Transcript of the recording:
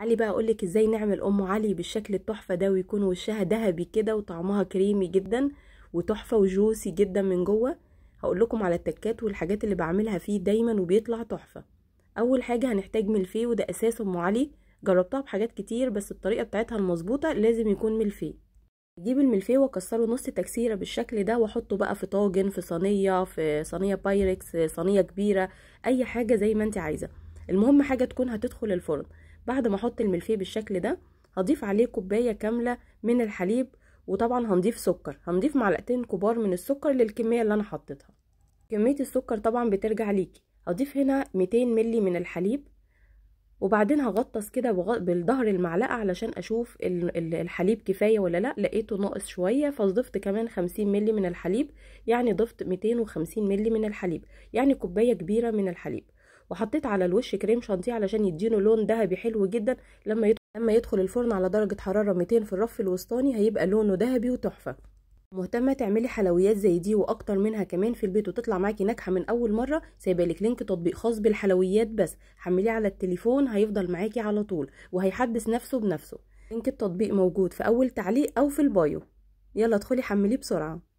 علي بقى اقولك ازاي نعمل ام علي بالشكل التحفه ده ويكون وشها ذهبي كده وطعمها كريمي جدا وتحفه وجوسي جدا من جوه هقول لكم على التكات والحاجات اللي بعملها فيه دايما وبيطلع تحفه اول حاجه هنحتاج ملفيه وده اساس ام علي جربتها بحاجات كتير بس الطريقه بتاعتها المظبوطه لازم يكون ملفيه اجيب الملفيه واكسره نص تكسيره بالشكل ده واحطه بقى في طاجن في صينيه في صينيه بايركس صينيه كبيره اي حاجه زي ما انت عايزه المهم حاجة تكون هتدخل الفرن بعد ما احط الملفيه بالشكل ده هضيف عليه كوباية كاملة من الحليب وطبعا هنضيف سكر هنضيف معلقتين كبار من السكر للكمية اللي انا حطيتها كمية السكر طبعا بترجع ليكي هضيف هنا 200 ملي من الحليب وبعدين هغطس كده بالظهر المعلقه علشان اشوف الحليب كفايه ولا لا لقيته ناقص شويه فضفت كمان 50 ملي من الحليب يعني ضفت 250 ملي من الحليب يعني كوبايه كبيره من الحليب وحطيت على الوش كريم شانتيه علشان يديله لون ذهبي حلو جدا لما لما يدخل الفرن على درجة حرارة 200 في الرف الوسطاني هيبقى لونه ذهبي وتحفة مهتمة تعملي حلويات زي دي واكتر منها كمان في البيت وتطلع معاكي ناجحة من اول مرة لك لينك تطبيق خاص بالحلويات بس حمليه على التليفون هيفضل معاكي على طول وهيحدث نفسه بنفسه لينك التطبيق موجود في اول تعليق او في البايو يلا ادخلي حمليه بسرعة